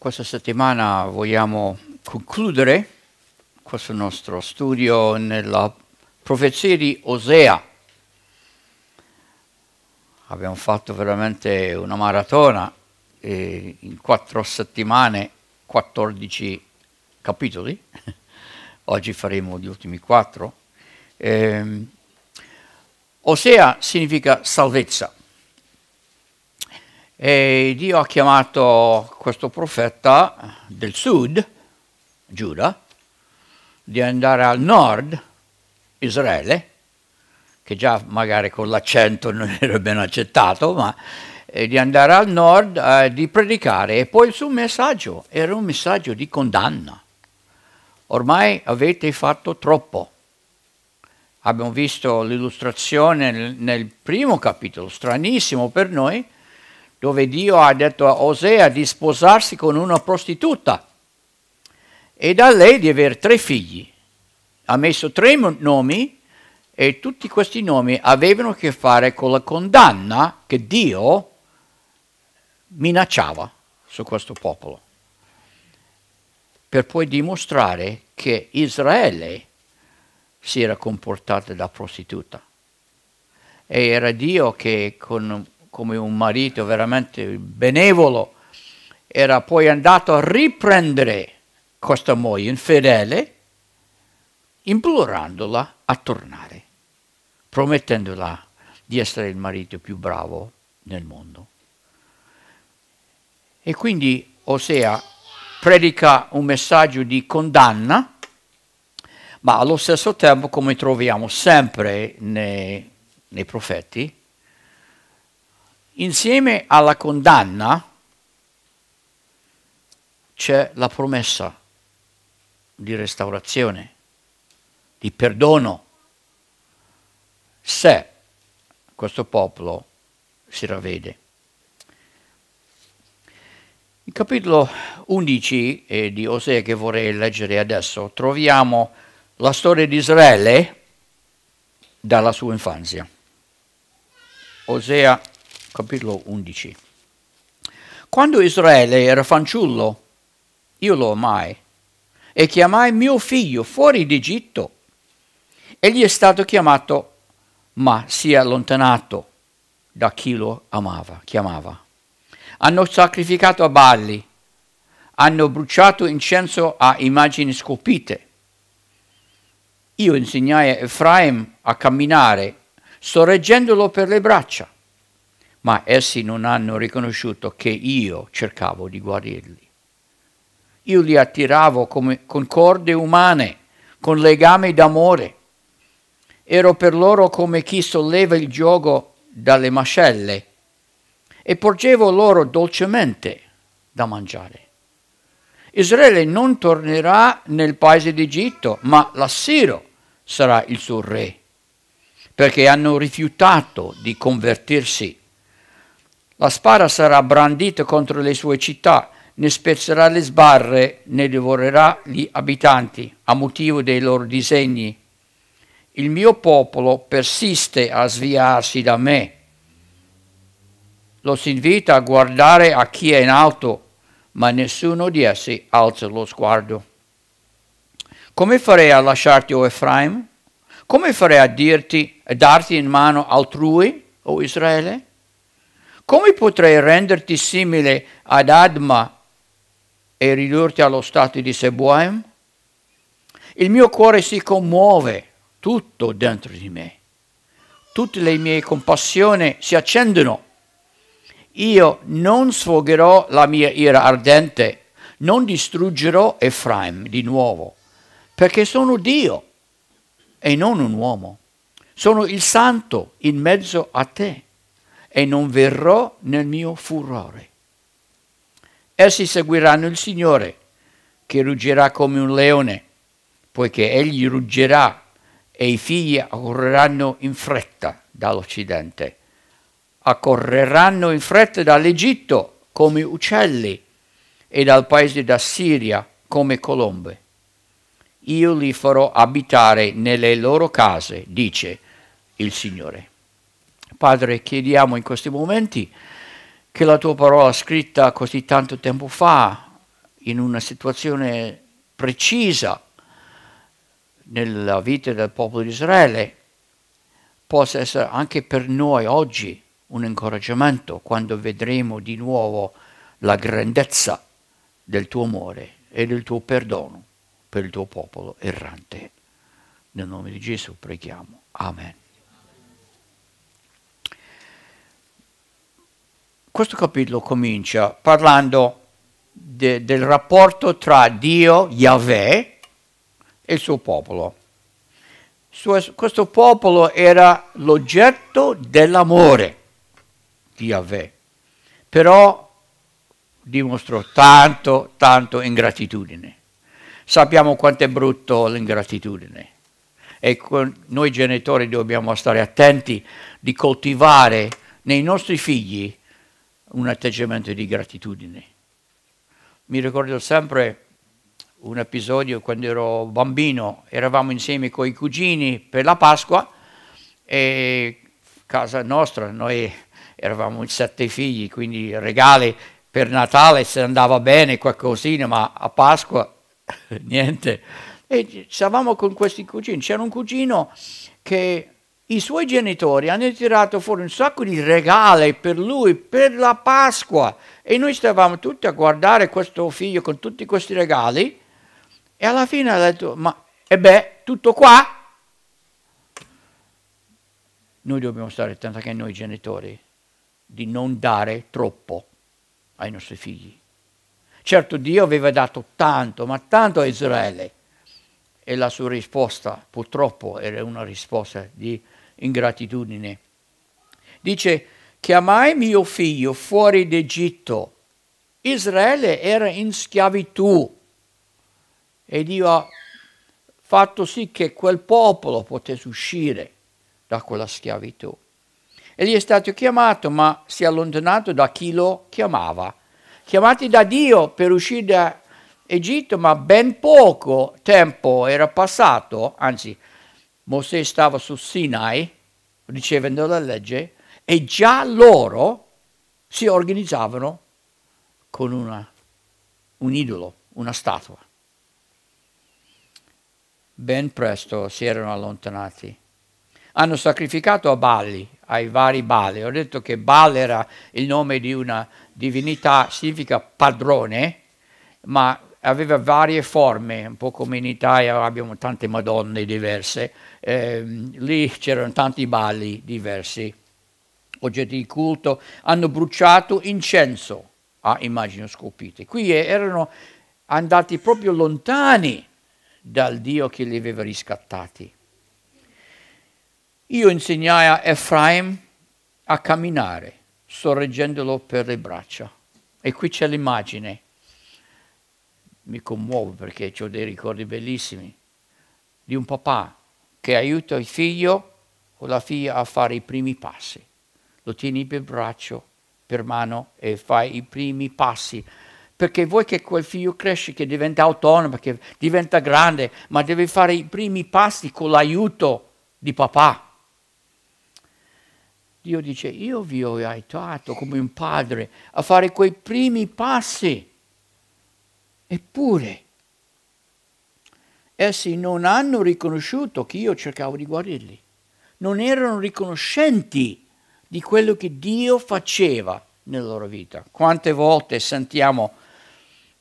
Questa settimana vogliamo concludere questo nostro studio nella profezia di Osea. Abbiamo fatto veramente una maratona eh, in quattro settimane, 14 capitoli. Oggi faremo gli ultimi quattro. Eh, Osea significa salvezza. E Dio ha chiamato questo profeta del sud, Giuda, di andare al nord, Israele, che già magari con l'accento non era ben accettato, ma eh, di andare al nord, eh, di predicare. E poi il suo messaggio era un messaggio di condanna. Ormai avete fatto troppo. Abbiamo visto l'illustrazione nel, nel primo capitolo, stranissimo per noi, dove Dio ha detto a Osea di sposarsi con una prostituta e da lei di avere tre figli. Ha messo tre nomi e tutti questi nomi avevano a che fare con la condanna che Dio minacciava su questo popolo, per poi dimostrare che Israele si era comportata da prostituta. E era Dio che con come un marito veramente benevolo, era poi andato a riprendere questa moglie infedele, implorandola a tornare, promettendola di essere il marito più bravo nel mondo. E quindi Osea predica un messaggio di condanna, ma allo stesso tempo, come troviamo sempre nei, nei profeti, insieme alla condanna c'è la promessa di restaurazione, di perdono, se questo popolo si ravvede. Il capitolo 11 eh, di Osea che vorrei leggere adesso troviamo la storia di Israele dalla sua infanzia. Osea capitolo 11. Quando Israele era fanciullo, io lo amai e chiamai mio figlio fuori d'Egitto. Egli è stato chiamato, ma si è allontanato da chi lo amava, chiamava. Hanno sacrificato a balli, hanno bruciato incenso a immagini scolpite. Io insegnai a Efraim a camminare, sorreggendolo per le braccia ma essi non hanno riconosciuto che io cercavo di guarirli. Io li attiravo come, con corde umane, con legami d'amore. Ero per loro come chi solleva il gioco dalle mascelle e porgevo loro dolcemente da mangiare. Israele non tornerà nel paese d'Egitto, ma l'Assiro sarà il suo re, perché hanno rifiutato di convertirsi la spara sarà brandita contro le sue città, ne spezzerà le sbarre, ne divorerà gli abitanti a motivo dei loro disegni. Il mio popolo persiste a sviarsi da me. Lo si invita a guardare a chi è in alto, ma nessuno di essi alza lo sguardo. Come farei a lasciarti, o Efraim? Come farei a dirti, e darti in mano altrui, o Israele? come potrei renderti simile ad Adma e ridurti allo stato di Seboim? Il mio cuore si commuove tutto dentro di me. Tutte le mie compassioni si accendono. Io non sfogherò la mia ira ardente, non distruggerò Efraim di nuovo, perché sono Dio e non un uomo. Sono il santo in mezzo a te e non verrò nel mio furore. Essi seguiranno il Signore, che ruggerà come un leone, poiché egli ruggerà e i figli accorreranno in fretta dall'Occidente. Accorreranno in fretta dall'Egitto come uccelli e dal paese d'Assiria come colombe. Io li farò abitare nelle loro case, dice il Signore. Padre, chiediamo in questi momenti che la tua parola scritta così tanto tempo fa, in una situazione precisa nella vita del popolo di Israele, possa essere anche per noi oggi un incoraggiamento quando vedremo di nuovo la grandezza del tuo amore e del tuo perdono per il tuo popolo errante. Nel nome di Gesù preghiamo. Amen. questo capitolo comincia parlando de, del rapporto tra Dio, Yahweh, e il suo popolo. Questo popolo era l'oggetto dell'amore di Yahweh, però dimostrò tanto, tanto ingratitudine. Sappiamo quanto è brutto l'ingratitudine e noi genitori dobbiamo stare attenti di coltivare nei nostri figli un atteggiamento di gratitudine. Mi ricordo sempre un episodio quando ero bambino, eravamo insieme con i cugini per la Pasqua e casa nostra, noi eravamo sette figli, quindi regali per Natale se andava bene qualcosina, ma a Pasqua niente. E stavamo con questi cugini, c'era un cugino che i suoi genitori hanno tirato fuori un sacco di regali per lui, per la Pasqua. E noi stavamo tutti a guardare questo figlio con tutti questi regali. E alla fine ha detto, ma e beh, tutto qua? Noi dobbiamo stare attenti anche noi genitori di non dare troppo ai nostri figli. Certo Dio aveva dato tanto, ma tanto a Israele. E la sua risposta purtroppo era una risposta di ingratitudine. Dice, chiamai mio figlio fuori d'Egitto. Israele era in schiavitù e Dio ha fatto sì che quel popolo potesse uscire da quella schiavitù. Egli è stato chiamato, ma si è allontanato da chi lo chiamava. Chiamati da Dio per uscire da Egitto, ma ben poco tempo era passato, anzi Mosè stava su Sinai ricevendo la legge e già loro si organizzavano con una, un idolo, una statua. Ben presto si erano allontanati. Hanno sacrificato a Bali, ai vari Bali. Ho detto che Bali era il nome di una divinità, significa padrone, ma aveva varie forme, un po' come in Italia abbiamo tante Madonne diverse, eh, lì c'erano tanti balli diversi, oggetti di culto, hanno bruciato incenso a ah, immagini scolpite. Qui erano andati proprio lontani dal Dio che li aveva riscattati. Io insegnai a Efraim a camminare, sorreggendolo per le braccia. E qui c'è l'immagine mi commuovo perché ho dei ricordi bellissimi di un papà che aiuta il figlio o la figlia a fare i primi passi. Lo tieni per braccio, per mano e fai i primi passi. Perché vuoi che quel figlio cresce, che diventa autonomo, che diventa grande, ma deve fare i primi passi con l'aiuto di papà. Dio dice, io vi ho aiutato come un padre a fare quei primi passi Eppure, essi non hanno riconosciuto che io cercavo di guarirli, non erano riconoscenti di quello che Dio faceva nella loro vita. Quante volte sentiamo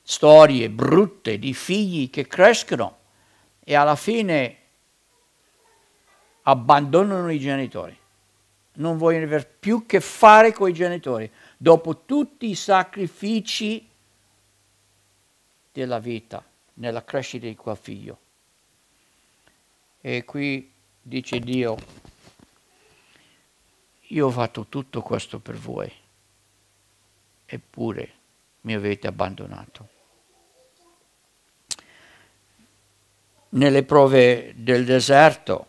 storie brutte di figli che crescono e alla fine abbandonano i genitori, non vogliono avere più che fare con i genitori, dopo tutti i sacrifici della vita nella crescita di quel figlio. E qui dice Dio, io ho fatto tutto questo per voi, eppure mi avete abbandonato. Nelle prove del deserto,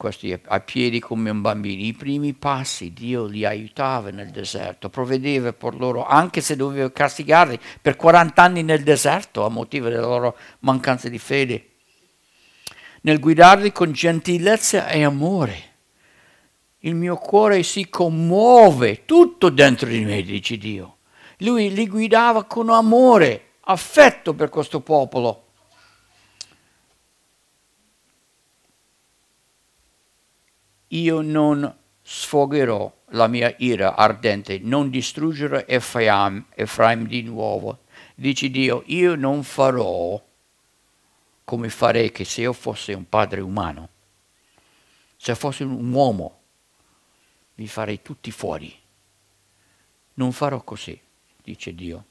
questi a piedi come un bambino, i primi passi Dio li aiutava nel deserto, provvedeva per loro, anche se doveva castigarli per 40 anni nel deserto a motivo della loro mancanza di fede. Nel guidarli con gentilezza e amore, il mio cuore si commuove, tutto dentro di me, dice Dio. Lui li guidava con amore, affetto per questo popolo. io non sfogherò la mia ira ardente, non distruggerò Efraim, Efraim di nuovo. Dice Dio, io non farò come farei che se io fossi un padre umano, se fossi un uomo, vi farei tutti fuori. Non farò così, dice Dio.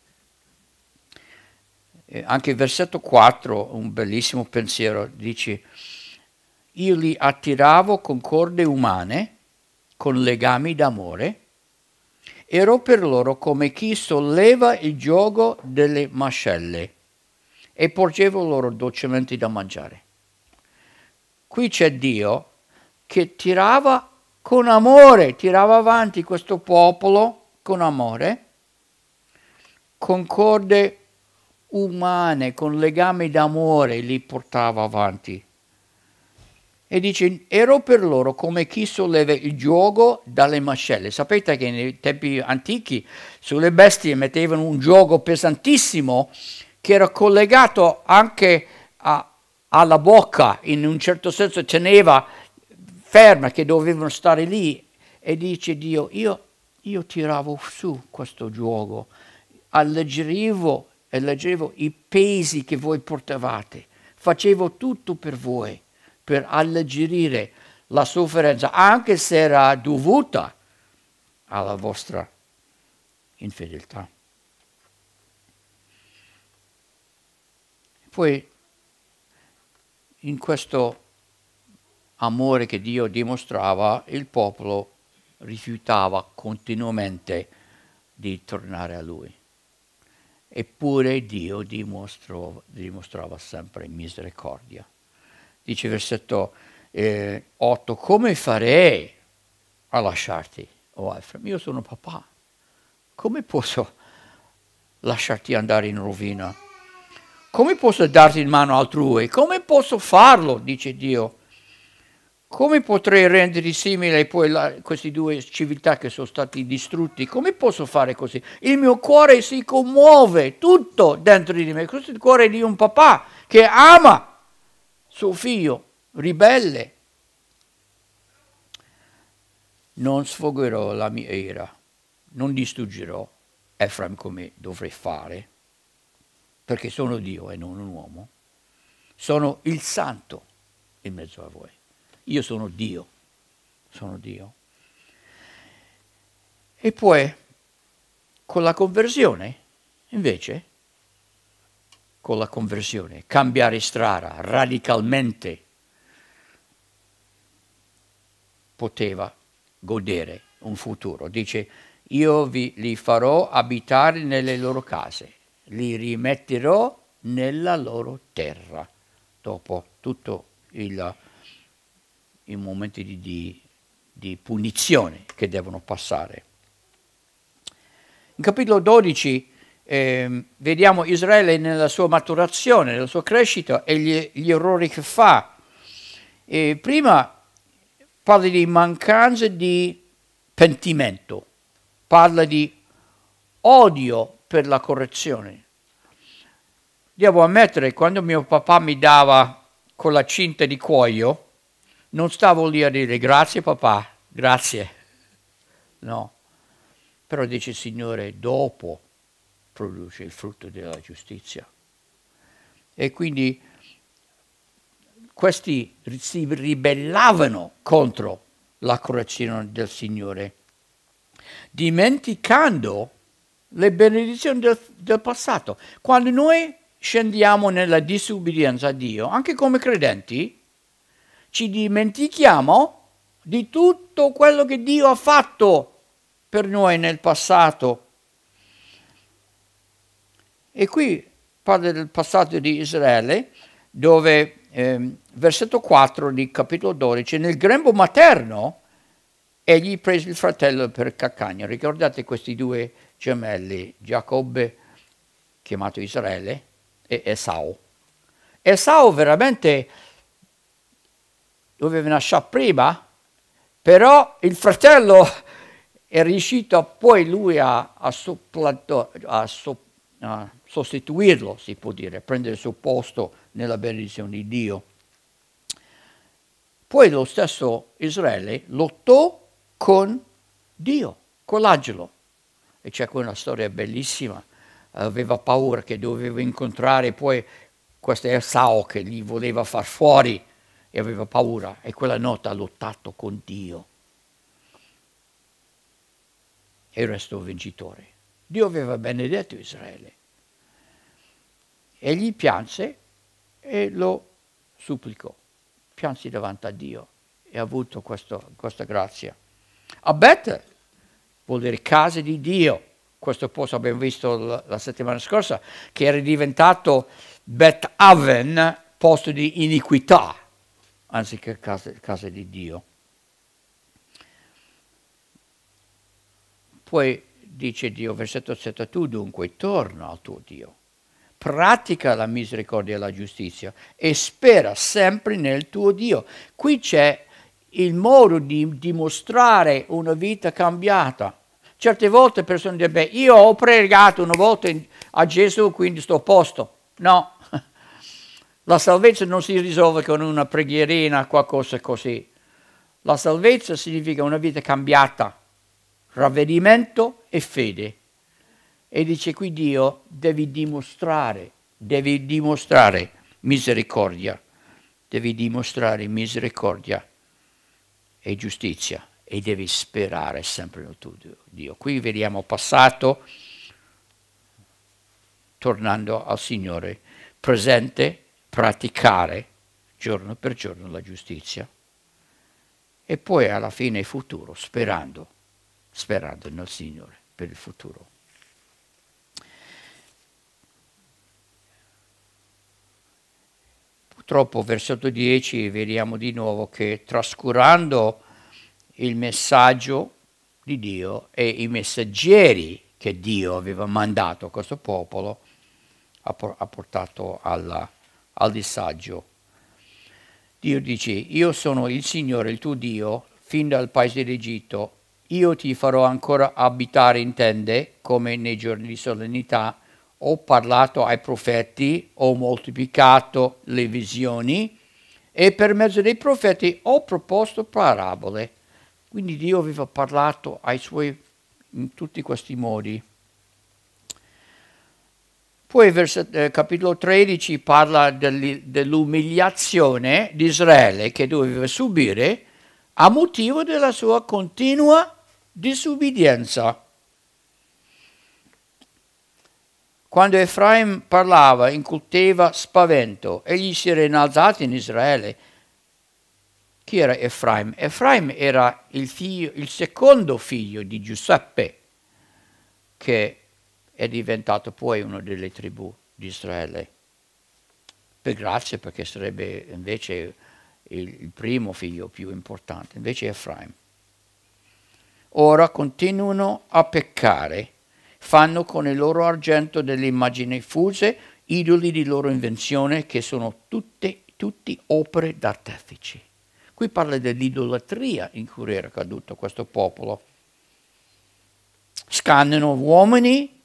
E anche il versetto 4, un bellissimo pensiero, dice io li attiravo con corde umane, con legami d'amore, ero per loro come chi solleva il gioco delle mascelle e porgevo loro dolcemente da mangiare. Qui c'è Dio che tirava con amore, tirava avanti questo popolo con amore, con corde umane, con legami d'amore li portava avanti e dice ero per loro come chi solleva il gioco dalle mascelle. Sapete che nei tempi antichi sulle bestie mettevano un gioco pesantissimo che era collegato anche a, alla bocca, in un certo senso teneva ferma che dovevano stare lì e dice Dio io, io tiravo su questo gioco, alleggerivo, alleggerivo i pesi che voi portavate, facevo tutto per voi per alleggerire la sofferenza, anche se era dovuta alla vostra infedeltà. Poi, in questo amore che Dio dimostrava, il popolo rifiutava continuamente di tornare a Lui. Eppure Dio dimostrava sempre misericordia dice versetto eh, 8, come farei a lasciarti, o oh Efraim? Io sono papà, come posso lasciarti andare in rovina? Come posso darti in mano altrui? Come posso farlo, dice Dio? Come potrei renderti simile poi la, queste due civiltà che sono state distrutte? Come posso fare così? Il mio cuore si commuove tutto dentro di me. Questo è il cuore di un papà che ama suo figlio ribelle. Non sfogherò la mia ira, non distruggerò Efraim come dovrei fare, perché sono Dio e non un uomo. Sono il santo in mezzo a voi. Io sono Dio, sono Dio. E poi con la conversione, invece, con la conversione, cambiare strada radicalmente, poteva godere un futuro. Dice, io vi, li farò abitare nelle loro case, li rimetterò nella loro terra, dopo tutto il, i momenti di, di, di punizione che devono passare. In capitolo 12 eh, vediamo Israele nella sua maturazione, nella sua crescita e gli, gli errori che fa. E prima parla di mancanza di pentimento, parla di odio per la correzione. Devo ammettere, quando mio papà mi dava con la cinta di cuoio, non stavo lì a dire grazie papà, grazie, no. Però dice Signore, dopo produce il frutto della giustizia. E quindi questi si ribellavano contro la correzione del Signore, dimenticando le benedizioni del, del passato. Quando noi scendiamo nella disubbidienza a Dio, anche come credenti, ci dimentichiamo di tutto quello che Dio ha fatto per noi nel passato e qui parla del passato di Israele, dove eh, versetto 4 di capitolo 12, nel grembo materno egli prese il fratello per cacagno. Ricordate questi due gemelli, Giacobbe chiamato Israele e Esau. Esau veramente doveva nascere prima, però il fratello è riuscito poi lui a, a, a, a sostituirlo, si può dire, prendere il suo posto nella benedizione di Dio. Poi lo stesso Israele lottò con Dio, con l'angelo. E c'è qui una storia bellissima. Aveva paura che doveva incontrare poi questo Esau che gli voleva far fuori e aveva paura. E quella notte ha lottato con Dio. E restò vincitore. Dio aveva benedetto Israele. Egli pianse e lo supplicò. Piansi davanti a Dio e ha avuto questo, questa grazia. A vuol dire casa di Dio. Questo posto abbiamo visto la, la settimana scorsa, che era diventato Bet Aven, posto di iniquità, anziché casa, casa di Dio. Poi dice Dio, versetto 7, tu dunque torna al tuo Dio, pratica la misericordia e la giustizia e spera sempre nel tuo Dio. Qui c'è il modo di dimostrare una vita cambiata. Certe volte persone dicono, io ho pregato una volta a Gesù, quindi sto a posto. No, la salvezza non si risolve con una preghierina, qualcosa così. La salvezza significa una vita cambiata, ravvedimento e fede. E dice qui Dio devi dimostrare, devi dimostrare misericordia, devi dimostrare misericordia e giustizia e devi sperare sempre nel tuo Dio. Qui vediamo passato, tornando al Signore, presente, praticare giorno per giorno la giustizia e poi alla fine futuro, sperando, sperando nel Signore per il futuro. purtroppo versetto 10 vediamo di nuovo che trascurando il messaggio di Dio e i messaggeri che Dio aveva mandato a questo popolo ha portato alla, al disagio. Dio dice, io sono il Signore, il tuo Dio, fin dal paese d'Egitto, io ti farò ancora abitare in tende, come nei giorni di solennità, ho parlato ai profeti, ho moltiplicato le visioni e per mezzo dei profeti ho proposto parabole. Quindi Dio aveva parlato ai suoi in tutti questi modi. Poi versetto, eh, capitolo 13 parla dell'umiliazione di Israele che doveva subire a motivo della sua continua disubbidienza. Quando Efraim parlava incuteva spavento, egli si era innalzato in Israele. Chi era Efraim? Efraim era il, figlio, il secondo figlio di Giuseppe, che è diventato poi una delle tribù di Israele. Per grazia, perché sarebbe invece il, primo figlio più importante, invece Efraim. Ora continuano a peccare fanno con il loro argento delle immagini fuse, idoli di loro invenzione, che sono tutte, tutte opere d'artefici. Qui parla dell'idolatria in cui era caduto questo popolo. Scannano uomini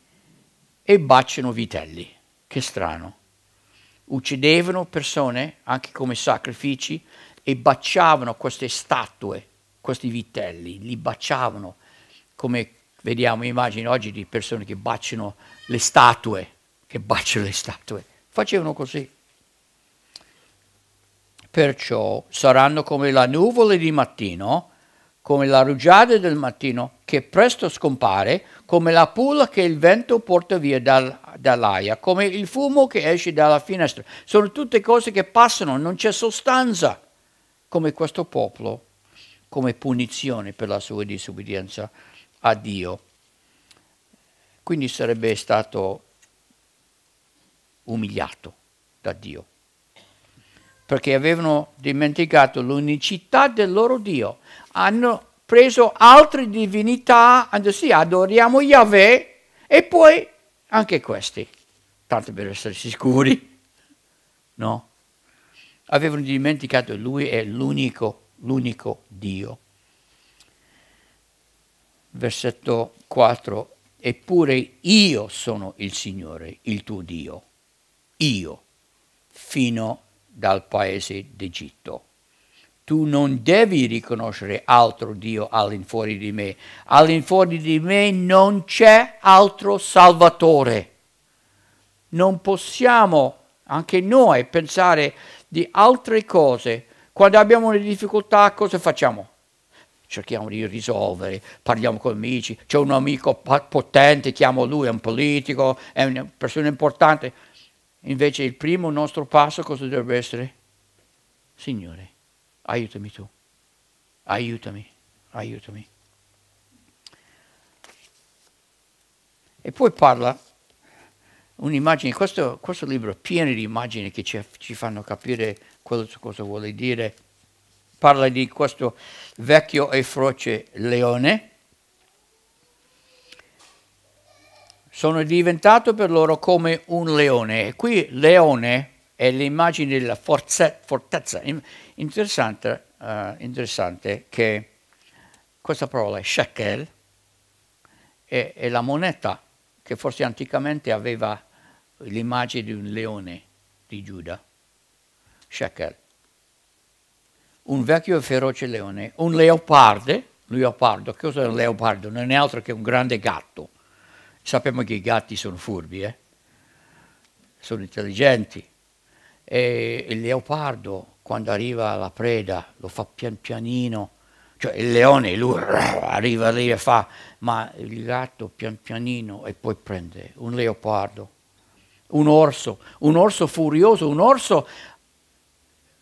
e baciano vitelli. Che strano. Uccidevano persone anche come sacrifici e baciavano queste statue, questi vitelli, li baciavano come Vediamo immagini oggi di persone che baciano le statue, che baciano le statue. Facevano così. Perciò saranno come la nuvola di mattino, come la rugiada del mattino, che presto scompare, come la pula che il vento porta via dal, dall'aia, come il fumo che esce dalla finestra. Sono tutte cose che passano, non c'è sostanza, come questo popolo, come punizione per la sua disobbedienza a Dio. Quindi sarebbe stato umiliato da Dio, perché avevano dimenticato l'unicità del loro Dio. Hanno preso altre divinità, hanno detto sì, adoriamo Yahweh e poi anche questi, tanto per essere sicuri, no? Avevano dimenticato che lui è l'unico, l'unico Dio versetto 4, eppure io sono il Signore, il tuo Dio, io, fino dal paese d'Egitto. Tu non devi riconoscere altro Dio all'infuori di me, all'infuori di me non c'è altro Salvatore. Non possiamo anche noi pensare di altre cose. Quando abbiamo una difficoltà cosa facciamo? cerchiamo di risolvere, parliamo con amici, c'è un amico potente, chiamo lui, è un politico, è una persona importante. Invece il primo nostro passo cosa dovrebbe essere? Signore, aiutami tu, aiutami, aiutami. E poi parla un'immagine, questo, questo libro è pieno di immagini che ci, ci fanno capire quello, cosa vuole dire parla di questo vecchio e froce leone. Sono diventato per loro come un leone. E qui leone è l'immagine della forza, fortezza. Interessante, uh, interessante, che questa parola è shekel, è, è la moneta che forse anticamente aveva l'immagine di un leone di Giuda, shekel un vecchio e feroce leone, un leopardo, leopardo, è un leopardo? Non è altro che un grande gatto. Sappiamo che i gatti sono furbi, eh? sono intelligenti. E il leopardo, quando arriva alla preda, lo fa pian pianino, cioè il leone, lui arriva lì e fa, ma il gatto pian pianino e poi prende un leopardo, un orso, un orso furioso, un orso,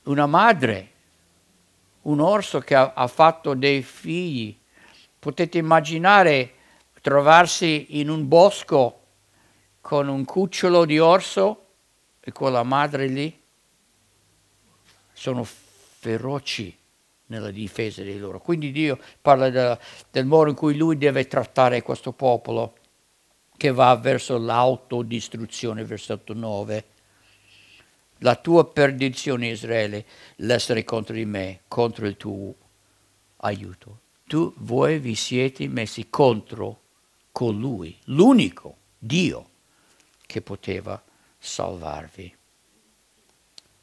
una madre un orso che ha, ha fatto dei figli. Potete immaginare trovarsi in un bosco con un cucciolo di orso e con la madre lì? Sono feroci nella difesa di loro. Quindi Dio parla de, del modo in cui lui deve trattare questo popolo che va verso l'autodistruzione, versetto 9 la tua perdizione Israele, l'essere contro di me, contro il tuo aiuto. Tu, voi vi siete messi contro colui, l'unico Dio che poteva salvarvi.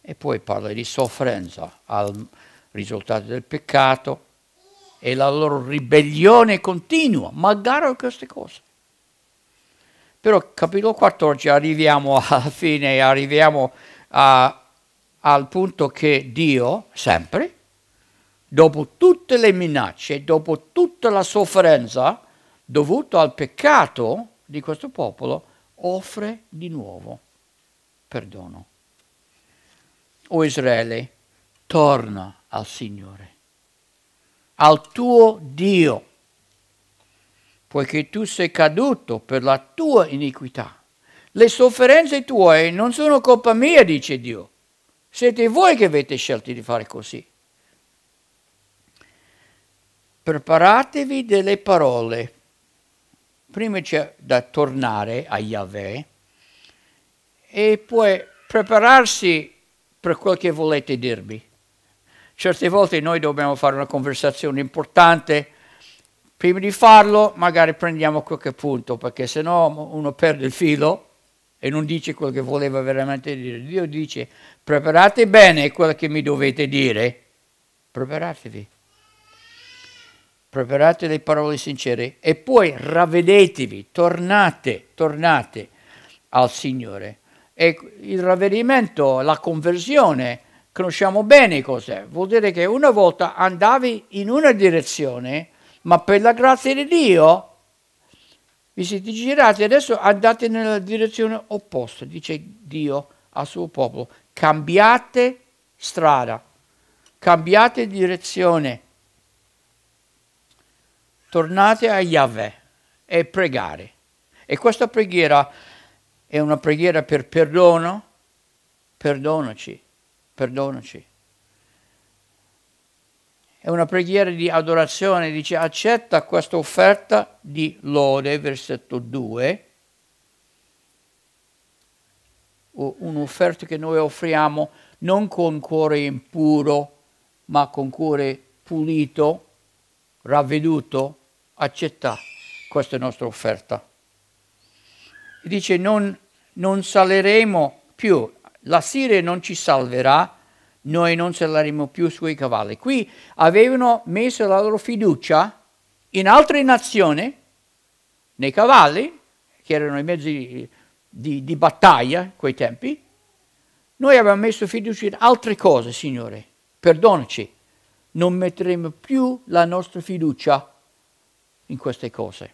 E poi parla di sofferenza al risultato del peccato e la loro ribellione continua, magari queste cose. Però capitolo 14 arriviamo alla fine, arriviamo a, al punto che Dio, sempre, dopo tutte le minacce, dopo tutta la sofferenza dovuta al peccato di questo popolo, offre di nuovo perdono. O Israele, torna al Signore, al tuo Dio, poiché tu sei caduto per la tua iniquità. Le sofferenze tue non sono colpa mia, dice Dio. Siete voi che avete scelto di fare così. Preparatevi delle parole. Prima c'è da tornare a Yahweh e poi prepararsi per quel che volete dirmi. Certe volte noi dobbiamo fare una conversazione importante, prima di farlo magari prendiamo qualche punto, perché sennò uno perde il filo e non dice quello che voleva veramente dire. Dio dice, preparate bene quello che mi dovete dire, preparatevi. Preparate le parole sincere e poi ravvedetevi, tornate, tornate al Signore. E il ravvedimento, la conversione, conosciamo bene cos'è. Vuol dire che una volta andavi in una direzione, ma per la grazia di Dio vi siete girati, adesso andate nella direzione opposta, dice Dio al suo popolo. Cambiate strada, cambiate direzione, tornate a Yahweh e pregare. E questa preghiera è una preghiera per perdono, perdonaci, perdonaci è una preghiera di adorazione, dice accetta questa offerta di lode, versetto 2, o un'offerta che noi offriamo non con cuore impuro, ma con cuore pulito, ravveduto, accetta questa nostra offerta. Dice non, non saleremo più, la Siria non ci salverà, noi non saremo più sui cavalli. Qui avevano messo la loro fiducia in altre nazioni, nei cavalli, che erano i mezzi di, di battaglia a quei tempi, noi abbiamo messo fiducia in altre cose, Signore, perdonaci, non metteremo più la nostra fiducia in queste cose.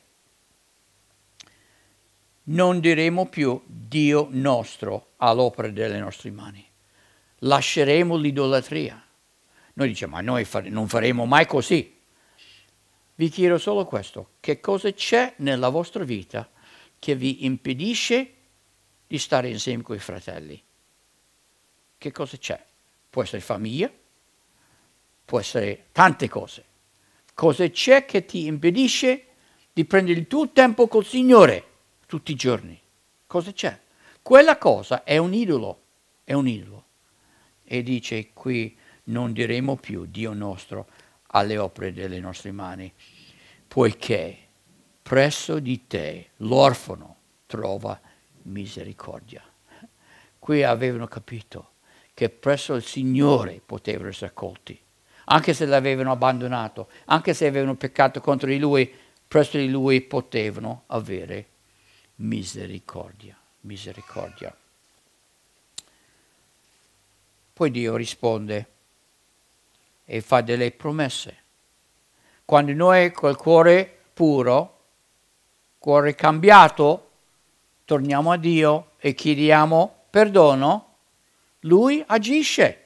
Non diremo più Dio nostro all'opera delle nostre mani lasceremo l'idolatria. Noi diciamo, ma noi fare, non faremo mai così. Vi chiedo solo questo, che cosa c'è nella vostra vita che vi impedisce di stare insieme con i fratelli? Che cosa c'è? Può essere famiglia, può essere tante cose. Cosa c'è che ti impedisce di prendere il tuo tempo col Signore tutti i giorni? Cosa c'è? Quella cosa è un idolo, è un idolo e dice qui non diremo più Dio nostro alle opere delle nostre mani, poiché presso di te l'orfano trova misericordia. Qui avevano capito che presso il Signore potevano essere accolti, anche se l'avevano abbandonato, anche se avevano peccato contro di Lui, presso di Lui potevano avere misericordia, misericordia. Poi Dio risponde e fa delle promesse. Quando noi col cuore puro, cuore cambiato, torniamo a Dio e chiediamo perdono, Lui agisce.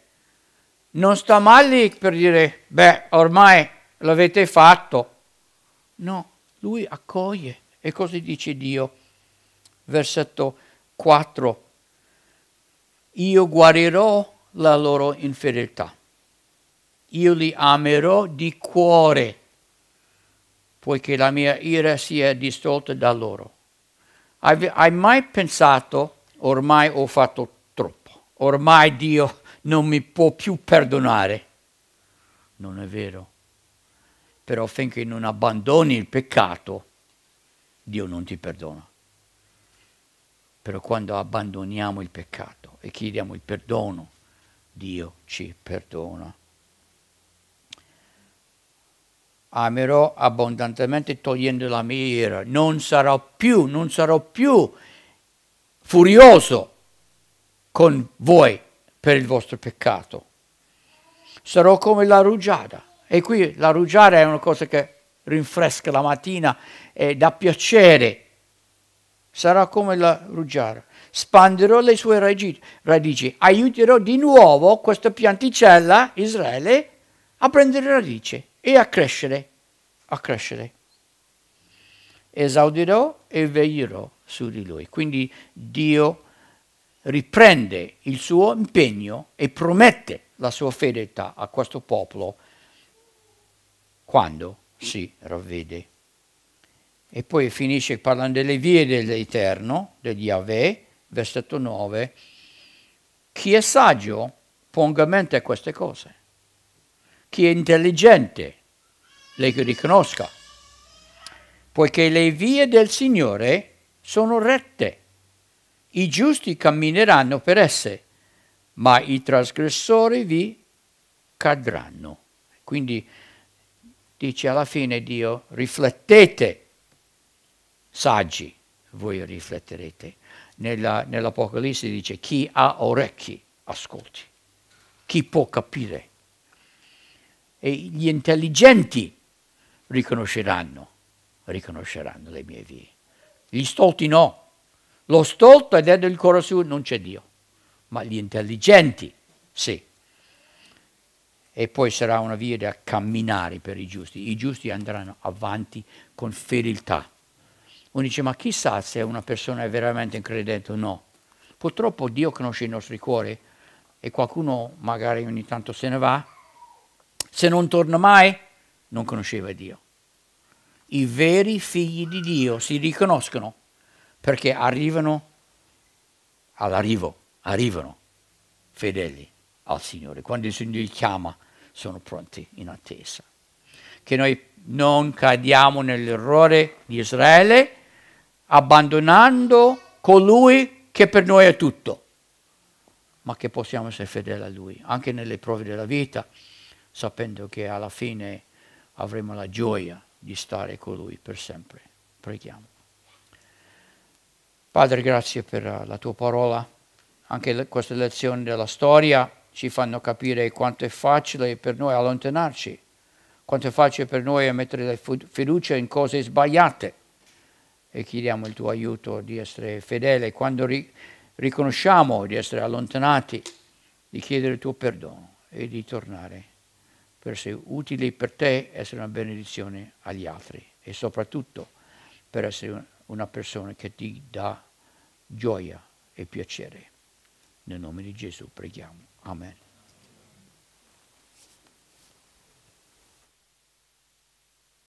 Non sta male lì per dire, beh, ormai l'avete fatto. No, Lui accoglie. E così dice Dio? Versetto 4. Io guarirò la loro infedeltà. Io li amerò di cuore, poiché la mia ira si è distolta da loro. Hai mai pensato, ormai ho fatto troppo, ormai Dio non mi può più perdonare? Non è vero. Però finché non abbandoni il peccato, Dio non ti perdona. Però quando abbandoniamo il peccato e chiediamo il perdono Dio ci perdona. Amerò abbondantemente togliendo la mia non sarò più, non sarò più furioso con voi per il vostro peccato. Sarò come la rugiada. E qui la rugiada è una cosa che rinfresca la mattina e dà piacere. Sarà come la rugiada spanderò le sue radici, aiuterò di nuovo questa pianticella, Israele, a prendere radice e a crescere, a crescere. Esaudirò e veglierò su di lui. Quindi Dio riprende il suo impegno e promette la sua fedeltà a questo popolo quando si ravvede. E poi finisce parlando delle vie dell'Eterno, degli Yahweh, versetto 9, chi è saggio ponga mente a queste cose, chi è intelligente le riconosca, poiché le vie del Signore sono rette, i giusti cammineranno per esse, ma i trasgressori vi cadranno. Quindi dice alla fine Dio, riflettete, saggi, voi rifletterete. Nella, Nell'Apocalisse dice chi ha orecchi ascolti, chi può capire. E gli intelligenti riconosceranno, riconosceranno le mie vie. Gli stolti no. Lo stolto è dentro il cuore suo, non c'è Dio. Ma gli intelligenti sì. E poi sarà una via da camminare per i giusti. I giusti andranno avanti con fedeltà. Uno dice, ma chissà se una persona è veramente credente o no. Purtroppo Dio conosce i nostri cuori e qualcuno magari ogni tanto se ne va. Se non torna mai, non conosceva Dio. I veri figli di Dio si riconoscono perché arrivano all'arrivo, arrivano fedeli al Signore. Quando il Signore li chiama, sono pronti in attesa. Che noi non cadiamo nell'errore di Israele abbandonando colui che per noi è tutto, ma che possiamo essere fedeli a lui, anche nelle prove della vita, sapendo che alla fine avremo la gioia di stare con lui per sempre. Preghiamo. Padre, grazie per la tua parola. Anche le, queste lezioni della storia ci fanno capire quanto è facile per noi allontanarci, quanto è facile per noi mettere la fiducia in cose sbagliate e chiediamo il tuo aiuto di essere fedele quando ri riconosciamo di essere allontanati, di chiedere il tuo perdono e di tornare per essere utili per te, essere una benedizione agli altri e soprattutto per essere una persona che ti dà gioia e piacere. Nel nome di Gesù preghiamo. Amen.